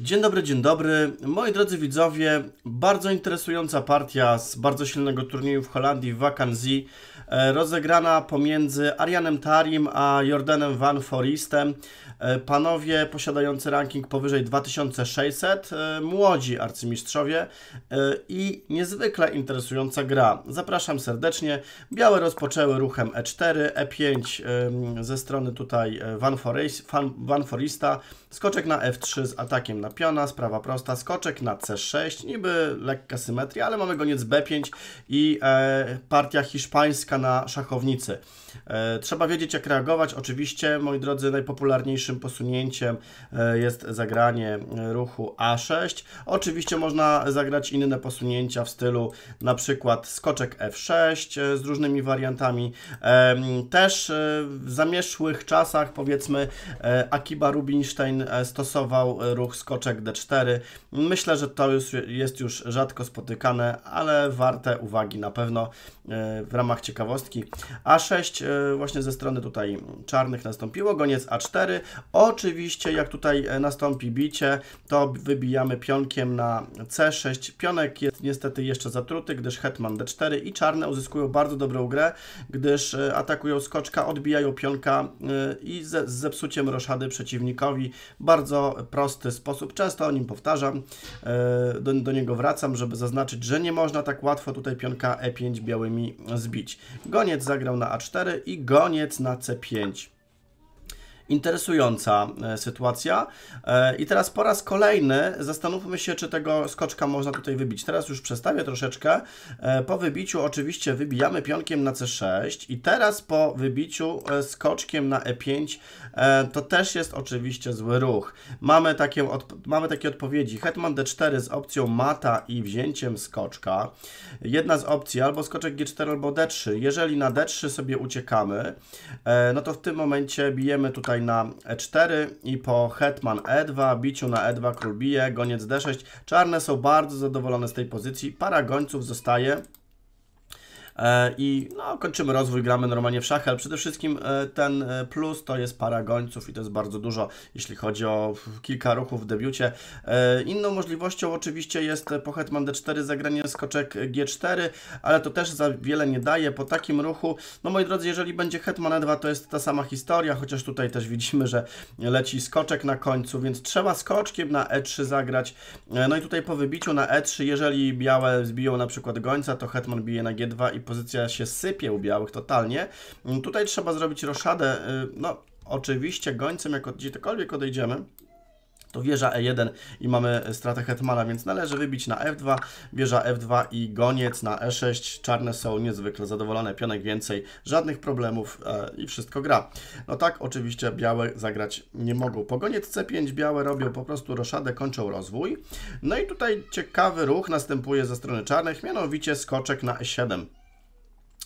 Dzień dobry, dzień dobry. Moi drodzy widzowie, bardzo interesująca partia z bardzo silnego turnieju w Holandii w Wakanzi, e, rozegrana pomiędzy Arianem Tarim a Jordanem Van Foristem. E, panowie posiadający ranking powyżej 2600, e, młodzi arcymistrzowie i niezwykle interesująca gra. Zapraszam serdecznie. Białe rozpoczęły ruchem E4, E5 ze strony tutaj Van, Forista, Skoczek na f3 z atakiem na piona, sprawa prosta. Skoczek na c6, niby lekka symetria, ale mamy goniec b5 i e, partia hiszpańska na szachownicy. E, trzeba wiedzieć jak reagować. Oczywiście, moi drodzy, najpopularniejszym posunięciem e, jest zagranie e, ruchu a6. Oczywiście można zagrać inne posunięcia w stylu na przykład skoczek f6 e, z różnymi wariantami. E, też w zamieszłych czasach, powiedzmy, Akiba Rubinstein E, stosował e, ruch skoczek D4. Myślę, że to już jest już rzadko spotykane, ale warte uwagi na pewno e, w ramach ciekawostki. A6 właśnie ze strony tutaj czarnych nastąpiło, goniec A4. Oczywiście jak tutaj nastąpi bicie, to wybijamy pionkiem na C6. Pionek jest niestety jeszcze zatruty, gdyż hetman D4 i czarne uzyskują bardzo dobrą grę, gdyż atakują skoczka, odbijają pionka i z zepsuciem roszady przeciwnikowi bardzo prosty sposób, często o nim powtarzam, e, do, do niego wracam, żeby zaznaczyć, że nie można tak łatwo tutaj pionka E5 białymi zbić. Goniec zagrał na A4 i goniec na C5 interesująca e, sytuacja. E, I teraz po raz kolejny zastanówmy się, czy tego skoczka można tutaj wybić. Teraz już przestawię troszeczkę. E, po wybiciu oczywiście wybijamy pionkiem na C6 i teraz po wybiciu skoczkiem na E5 to też jest oczywiście zły ruch. Mamy takie, mamy takie odpowiedzi. Hetman D4 z opcją mata i wzięciem skoczka. Jedna z opcji albo skoczek G4 albo D3. Jeżeli na D3 sobie uciekamy, no to w tym momencie bijemy tutaj tutaj na E4 i po hetman E2, biciu na E2, król bije, goniec D6. Czarne są bardzo zadowolone z tej pozycji. Para gońców zostaje E, I no, kończymy rozwój, gramy normalnie w szachy, ale przede wszystkim e, ten e, plus to jest para gońców i to jest bardzo dużo, jeśli chodzi o kilka ruchów w debiucie. Inną możliwością oczywiście jest po hetman d4 zagranie skoczek g4, ale to też za wiele nie daje. Po takim ruchu, no moi drodzy, jeżeli będzie hetman e2, to jest ta sama historia, chociaż tutaj też widzimy, że leci skoczek na końcu, więc trzeba skoczkiem na e3 zagrać. No i tutaj po wybiciu na e3, jeżeli białe zbiją na przykład gońca, to hetman bije na g2 i pozycja się sypie u białych totalnie. Mm, tutaj trzeba zrobić roszadę, y, no oczywiście gońcem, jak gdziekolwiek odejdziemy, to wieża E1 i mamy stratę Hetmana, więc należy wybić na F2, wieża F2 i goniec na E6. Czarne są niezwykle zadowolone, pionek więcej, żadnych problemów e, i wszystko gra. No tak, oczywiście białe zagrać nie mogą. Po goniec C5 białe robią po prostu roszadę, kończą rozwój. No i tutaj ciekawy ruch następuje ze strony czarnych, mianowicie skoczek na E7.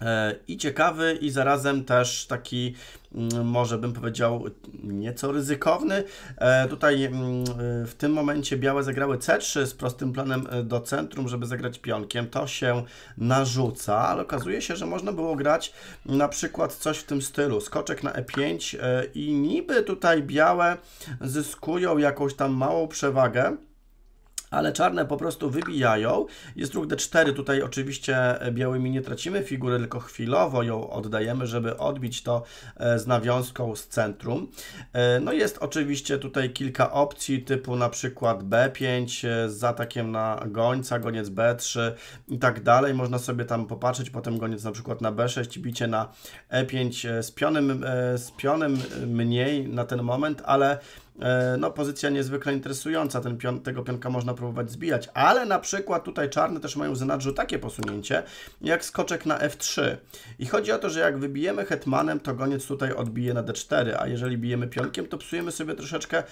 E, i ciekawy, i zarazem też taki, mm, może bym powiedział, nieco ryzykowny. E, tutaj mm, w tym momencie białe zagrały C3 z prostym planem e, do centrum, żeby zagrać pionkiem. To się narzuca, ale okazuje się, że można było grać na przykład coś w tym stylu. Skoczek na E5 i niby tutaj białe zyskują jakąś tam małą przewagę ale czarne po prostu wybijają. Jest ruch d4, tutaj oczywiście e, białymi nie tracimy figury, tylko chwilowo ją oddajemy, żeby odbić to e, z nawiązką z centrum. E, no jest oczywiście tutaj kilka opcji, typu na przykład b5 z atakiem na gońca, goniec b3 i tak dalej. Można sobie tam popatrzeć, potem goniec na przykład na b6, bicie na e5 z pionem, z pionem mniej na ten moment, ale E, no, pozycja niezwykle interesująca. Ten pion, tego pionka można próbować zbijać, ale na przykład tutaj czarne też mają w zanadrzu takie posunięcie, jak skoczek na f3. I chodzi o to, że jak wybijemy hetmanem, to goniec tutaj odbije na d4, a jeżeli bijemy pionkiem, to psujemy sobie troszeczkę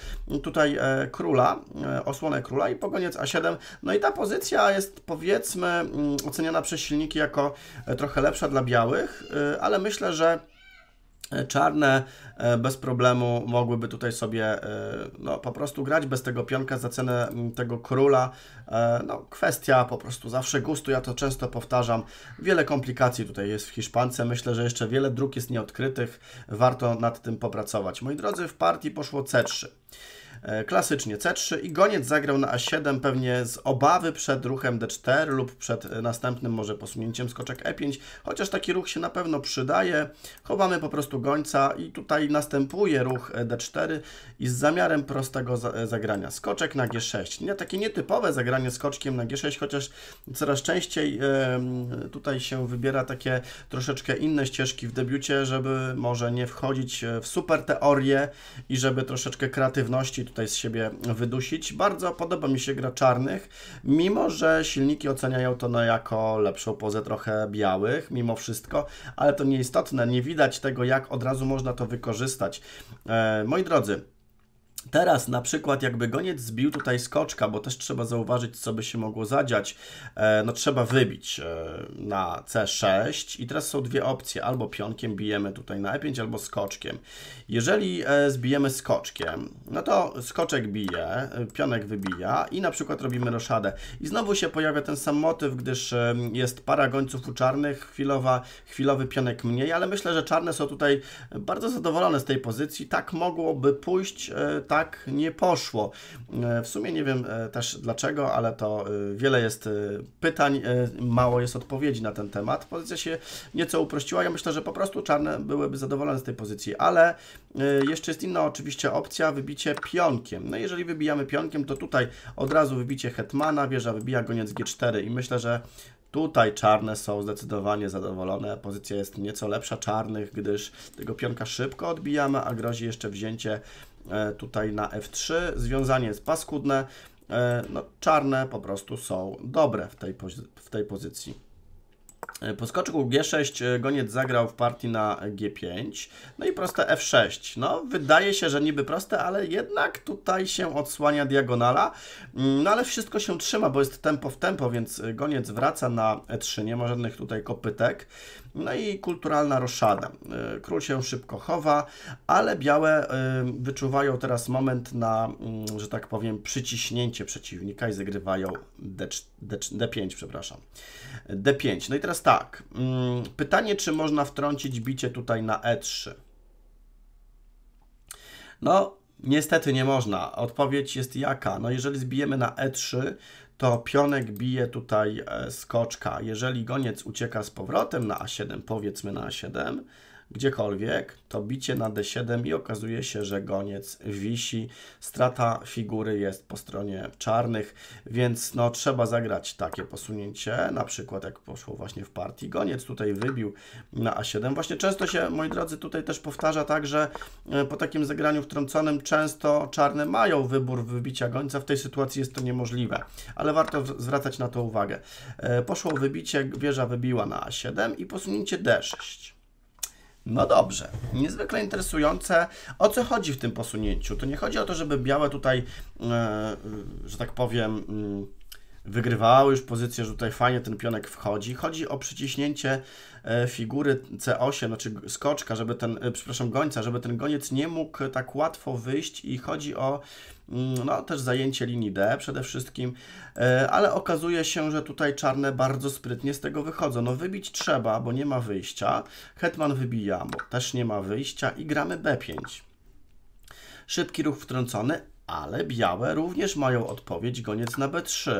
tutaj e, króla, e, osłonę króla i pogoniec a7. No i ta pozycja jest powiedzmy mm, oceniana przez silniki jako e, trochę lepsza dla białych, e, ale myślę, że E, czarne e, bez problemu mogłyby tutaj sobie e, no, po prostu grać bez tego pionka za cenę tego króla. No, kwestia po prostu zawsze gustu, ja to często powtarzam. Wiele komplikacji tutaj jest w Hiszpance, myślę, że jeszcze wiele dróg jest nieodkrytych, warto nad tym popracować. Moi drodzy, w partii poszło C3. E, klasycznie C3 i goniec zagrał na A7 pewnie z obawy przed ruchem D4 lub przed e, następnym może posunięciem skoczek E5, chociaż taki ruch się na pewno przydaje. Chowamy po prostu gońca i tutaj następuje ruch e, D4 i z zamiarem prostego zagrania skoczek na G6. Nie, takie nietypowe zagranie skoczkiem na G6, chociaż coraz częściej tutaj się wybiera takie troszeczkę inne ścieżki w debiucie, żeby może nie wchodzić w super teorie i żeby troszeczkę kreatywności tutaj z siebie wydusić. Bardzo podoba mi się gra czarnych, mimo że silniki oceniają to na jako lepszą pozę trochę białych, mimo wszystko, ale to nieistotne, nie widać tego, jak od razu można to wykorzystać. E, moi drodzy, Teraz na przykład jakby goniec zbił tutaj skoczka, bo też trzeba zauważyć, co by się mogło zadziać. E, no trzeba wybić e, na C6 i teraz są dwie opcje. Albo pionkiem bijemy tutaj na E5, albo skoczkiem. Jeżeli e, zbijemy skoczkiem, no to skoczek bije, pionek wybija i na przykład robimy roszadę. I znowu się pojawia ten sam motyw, gdyż jest para gońców u czarnych, chwilowa, chwilowy pionek mniej, ale myślę, że czarne są tutaj bardzo zadowolone z tej pozycji. Tak mogłoby pójść tak nie poszło. E, w sumie nie wiem e, też dlaczego, ale to e, wiele jest pytań, mało jest odpowiedzi na ten temat. Pozycja się nieco uprościła. Ja myślę, że po prostu czarne byłyby zadowolone z tej pozycji, ale jeszcze jest inna oczywiście opcja, wybicie pionkiem. No jeżeli wybijamy pionkiem, to tutaj od razu wybicie hetmana, wieża wybija goniec G4 i myślę, że Tutaj czarne są zdecydowanie zadowolone, pozycja jest nieco lepsza czarnych, gdyż tego pionka szybko odbijamy, a grozi jeszcze wzięcie E, tutaj na F3. Związanie jest paskudne. E, no, czarne po prostu są dobre w tej, w tej pozycji. E, po skoczku G6 goniec zagrał w partii na G5, no i proste F6. No, wydaje się, że niby proste, ale jednak tutaj się odsłania diagonala, mm, no ale wszystko się trzyma, bo jest tempo w tempo, więc goniec wraca na E3, nie ma żadnych tutaj kopytek. No i kulturalna roszada. E, król się szybko chowa, ale białe e, wyczuwają teraz moment na, mm, że tak powiem, przyciśnięcie przeciwnika i zagrywają D4, D5, przepraszam. D5. No i teraz tak. Mm, pytanie, czy można wtrącić bicie tutaj na E3? No, Niestety nie można. Odpowiedź jest jaka? No jeżeli zbijemy na E3, to pionek bije tutaj e, skoczka. Jeżeli goniec ucieka z powrotem na A7, powiedzmy na A7, gdziekolwiek, to bicie na d7 i okazuje się, że goniec wisi. Strata figury jest po stronie czarnych, więc no, trzeba zagrać takie posunięcie, na przykład jak poszło właśnie w partii. Goniec tutaj wybił na a7. Właśnie często się, moi drodzy, tutaj też powtarza tak, że e, po takim zagraniu wtrąconym często czarne mają wybór wybicia gońca. W tej sytuacji jest to niemożliwe, ale warto zwracać na to uwagę. E, poszło wybicie, wieża wybiła na a7 i posunięcie d6. No dobrze, niezwykle interesujące. O co chodzi w tym posunięciu? To nie chodzi o to, żeby białe tutaj, e, e, że tak powiem, mm, wygrywały już pozycję, że tutaj fajnie ten pionek wchodzi. Chodzi o przyciśnięcie e, figury C8, znaczy skoczka, żeby ten, przepraszam, gońca, żeby ten goniec nie mógł tak łatwo wyjść i chodzi o Mm, no też zajęcie linii D przede wszystkim, e, ale okazuje się, że tutaj czarne bardzo sprytnie z tego wychodzą. No wybić trzeba, bo nie ma wyjścia. Hetman wybija, bo też nie ma wyjścia i gramy B5. Szybki ruch wtrącony, ale białe również mają odpowiedź goniec na B3.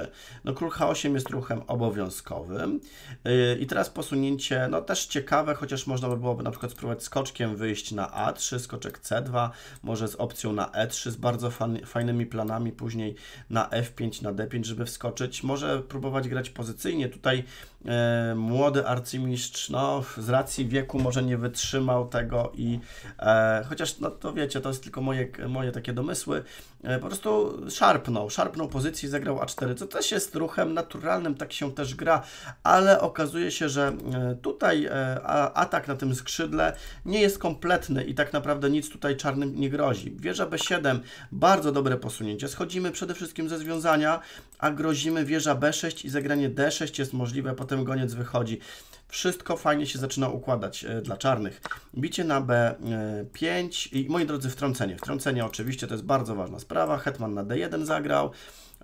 No król H8 jest ruchem obowiązkowym yy, i teraz posunięcie, no też ciekawe, chociaż można by byłoby na przykład spróbować skoczkiem wyjść na A3, skoczek C2, może z opcją na E3, z bardzo fajnymi planami później na F5, na D5, żeby wskoczyć. Może próbować grać pozycyjnie, tutaj E, młody arcymistrz, no, z racji wieku może nie wytrzymał tego i e, chociaż, no to wiecie, to jest tylko moje, moje takie domysły, e, po prostu szarpnął, szarpnął pozycję i zagrał A4, co też jest ruchem naturalnym, tak się też gra, ale okazuje się, że e, tutaj e, atak na tym skrzydle nie jest kompletny i tak naprawdę nic tutaj czarnym nie grozi. Wieża B7, bardzo dobre posunięcie. Schodzimy przede wszystkim ze związania, a grozimy wieża B6 i zagranie D6 jest możliwe, potem potem goniec wychodzi. Wszystko fajnie się zaczyna układać e, dla czarnych. Bicie na B5 e, i moi drodzy wtrącenie. Wtrącenie oczywiście to jest bardzo ważna sprawa. Hetman na D1 zagrał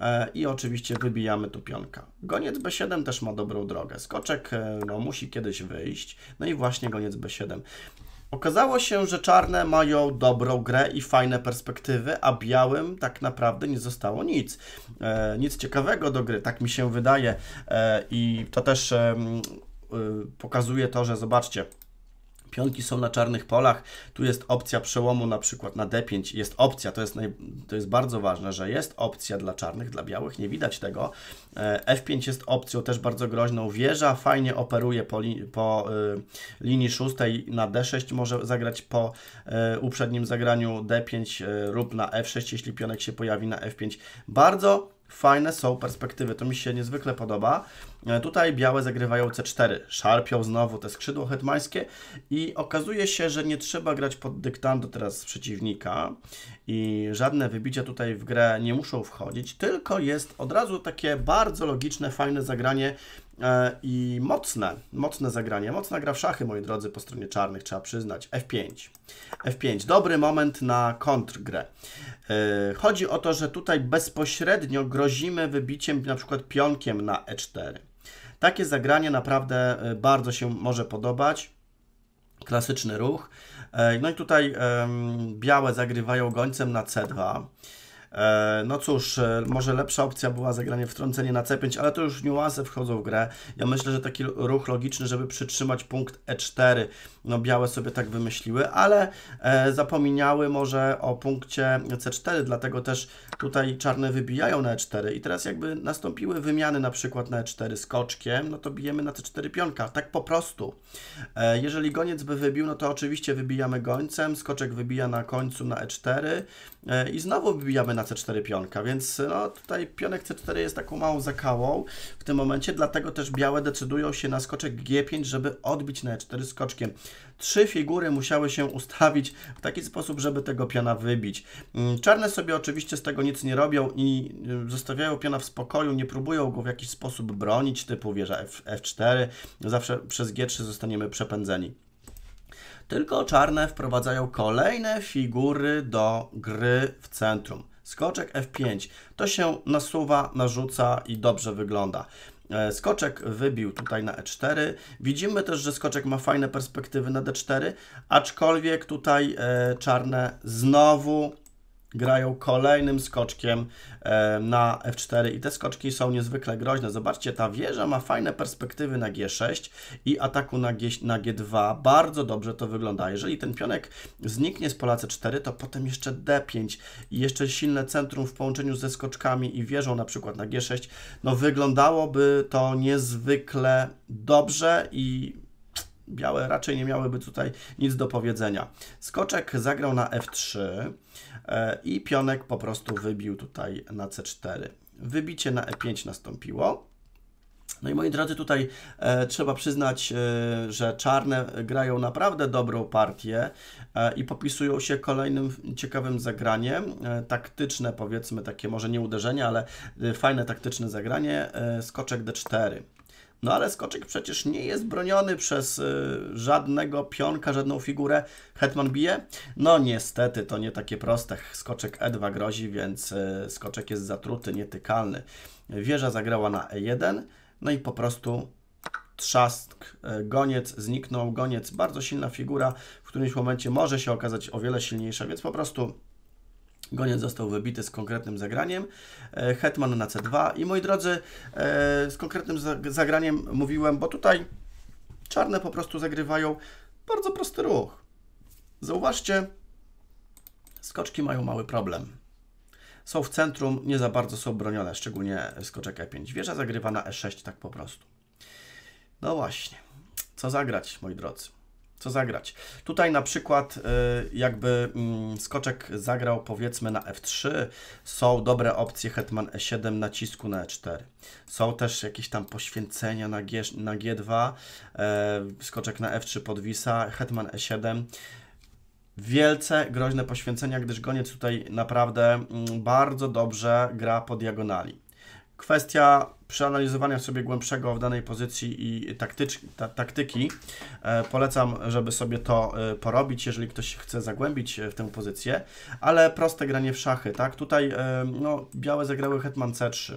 e, i oczywiście wybijamy tu pionka. Goniec B7 też ma dobrą drogę. Skoczek no, musi kiedyś wyjść, no i właśnie goniec B7. Okazało się, że czarne mają dobrą grę i fajne perspektywy, a białym tak naprawdę nie zostało nic. E, nic ciekawego do gry, tak mi się wydaje. E, I to też e, pokazuje to, że zobaczcie, Pionki są na czarnych polach, tu jest opcja przełomu na przykład na D5, jest opcja, to jest, naj... to jest bardzo ważne, że jest opcja dla czarnych, dla białych, nie widać tego. E, F5 jest opcją też bardzo groźną, wieża fajnie operuje po, li... po y... linii szóstej, na D6 może zagrać po y... uprzednim zagraniu D5 y... E, lub na F6, jeśli pionek się pojawi na F5. Bardzo fajne są perspektywy, to mi się niezwykle podoba. E, tutaj białe zagrywają C4, szarpią znowu te skrzydło hetmańskie i okazuje się, że nie trzeba grać pod dyktando teraz przeciwnika i żadne wybicia tutaj w grę nie muszą wchodzić, tylko jest od razu takie bardzo logiczne, fajne zagranie e, i mocne, mocne zagranie, mocna gra w szachy, moi drodzy, po stronie czarnych, trzeba przyznać. F5. F5, dobry moment na kontrgrę. E, chodzi o to, że tutaj bezpośrednio grozimy wybiciem na przykład pionkiem na E4. Takie zagranie naprawdę e, bardzo się może podobać. Klasyczny ruch. E, no i tutaj białe zagrywają gońcem na C2. E, no cóż, e, może lepsza opcja była zagranie wtrącenie na C5, ale to już niuanse wchodzą w grę. Ja myślę, że taki ruch logiczny, żeby przytrzymać punkt E4. No białe sobie tak wymyśliły, ale e, zapomniały może o punkcie C4, dlatego też tutaj czarne wybijają na E4 i teraz jakby nastąpiły wymiany na przykład na E4 skoczkiem, no to bijemy na C4 pionka, tak po prostu. Jeżeli goniec by wybił, no to oczywiście wybijamy gońcem, skoczek wybija na końcu na E4, E, I znowu wybijamy na C4 pionka, więc no, tutaj pionek C4 jest taką małą zakałą w tym momencie, dlatego też białe decydują się na skoczek G5, żeby odbić na E4 skoczkiem. Trzy figury musiały się ustawić w taki sposób, żeby tego piona wybić. Mm, czarne sobie oczywiście z tego nic nie robią i y, zostawiają piona w spokoju, nie próbują go w jakiś sposób bronić, typu wieża F4, zawsze przez G3 zostaniemy przepędzeni tylko czarne wprowadzają kolejne figury do gry w centrum. Skoczek F5, to się nasuwa, narzuca i dobrze wygląda. E, skoczek wybił tutaj na E4. Widzimy też, że skoczek ma fajne perspektywy na D4, aczkolwiek tutaj e, czarne znowu grają kolejnym skoczkiem na F4 i te skoczki są niezwykle groźne. Zobaczcie, ta wieża ma fajne perspektywy na G6 i ataku na, G, na G2. Bardzo dobrze to wygląda. Jeżeli ten pionek zniknie z pola C4, to potem jeszcze D5 i jeszcze silne centrum w połączeniu ze skoczkami i wieżą na przykład na G6, no wyglądałoby to niezwykle dobrze i białe raczej nie miałyby tutaj nic do powiedzenia. Skoczek zagrał na F3. E, i pionek po prostu wybił tutaj na C4. Wybicie na E5 nastąpiło. No i moi drodzy, tutaj e, trzeba przyznać, e, że czarne grają naprawdę dobrą partię e, i popisują się kolejnym ciekawym zagraniem, e, taktyczne powiedzmy, takie może nie uderzenie, ale e, fajne taktyczne zagranie, skoczek D4. No ale skoczek przecież nie jest broniony przez y, żadnego pionka, żadną figurę. Hetman bije? No niestety, to nie takie proste. Skoczek E2 grozi, więc y, skoczek jest zatruty, nietykalny. Wieża zagrała na E1, no i po prostu trzask, y, goniec zniknął, goniec, bardzo silna figura, w którymś momencie może się okazać o wiele silniejsza, więc po prostu Goniec został wybity z konkretnym zagraniem, e, Hetman na C2 i moi drodzy, e, z konkretnym zagraniem mówiłem, bo tutaj czarne po prostu zagrywają bardzo prosty ruch. Zauważcie, skoczki mają mały problem. Są w centrum, nie za bardzo są bronione, szczególnie skoczek E5. Wieża zagrywa na E6 tak po prostu. No właśnie, co zagrać, moi drodzy? co zagrać. Tutaj na przykład y, jakby mm, skoczek zagrał powiedzmy na f3, są dobre opcje hetman e7 nacisku na e4. Są też jakieś tam poświęcenia na, G, na g2, e, skoczek na f3 podwisa, hetman e7. Wielce groźne poświęcenia, gdyż goniec tutaj naprawdę mm, bardzo dobrze gra po diagonali. Kwestia przeanalizowania sobie głębszego w danej pozycji i taktycz, ta, taktyki, e, polecam, żeby sobie to e, porobić, jeżeli ktoś chce zagłębić e, w tę pozycję, ale proste granie w szachy, tak? Tutaj no, białe zagrały hetman c3.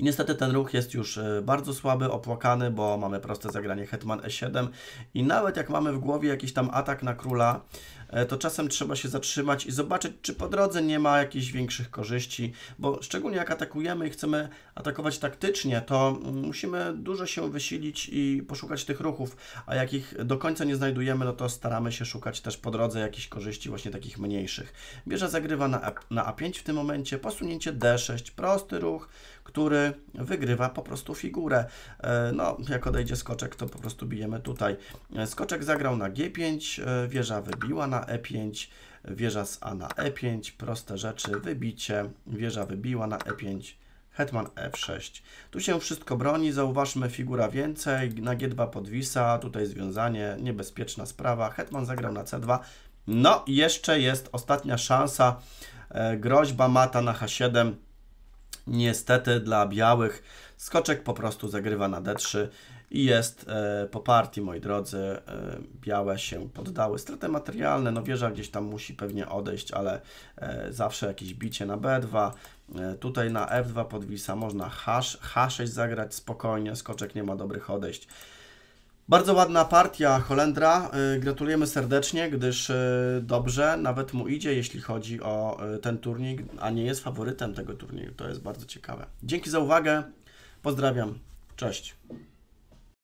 I niestety ten ruch jest już e, bardzo słaby, opłakany, bo mamy proste zagranie hetman e7 i nawet jak mamy w głowie jakiś tam atak na króla, e, to czasem trzeba się zatrzymać i zobaczyć, czy po drodze nie ma jakichś większych korzyści, bo szczególnie jak atakujemy i chcemy atakować taktycznie, to mm, musimy dużo się wysilić i poszukać tych ruchów, a jak ich do końca nie znajdujemy, no to staramy się szukać też po drodze jakichś korzyści właśnie takich mniejszych. Bierze zagrywa na, e, na A5 w tym momencie, posunięcie D6, prosty ruch, który wygrywa po prostu figurę. E, no, jak odejdzie skoczek, to po prostu bijemy tutaj. E, skoczek zagrał na G5, e, wieża wybiła na E5, wieża z A na E5, proste rzeczy, wybicie, wieża wybiła na E5, Hetman F6. Tu się wszystko broni, zauważmy figura więcej, na G2 podwisa, tutaj związanie, niebezpieczna sprawa, Hetman zagrał na C2. No, jeszcze jest ostatnia szansa, groźba mata na H7, Niestety dla białych skoczek po prostu zagrywa na D3 i jest e, po partii, moi drodzy. E, białe się poddały. Straty materialne, no wieża gdzieś tam musi pewnie odejść, ale e, zawsze jakieś bicie na B2. E, tutaj na F2 podwisa można H, H6 zagrać spokojnie, skoczek nie ma dobrych odejść. Bardzo ładna partia Holendra. Y, gratulujemy serdecznie, gdyż y, dobrze nawet mu idzie, jeśli chodzi o y, ten turniej, a nie jest faworytem tego turnieju. To jest bardzo ciekawe. Dzięki za uwagę. Pozdrawiam. Cześć.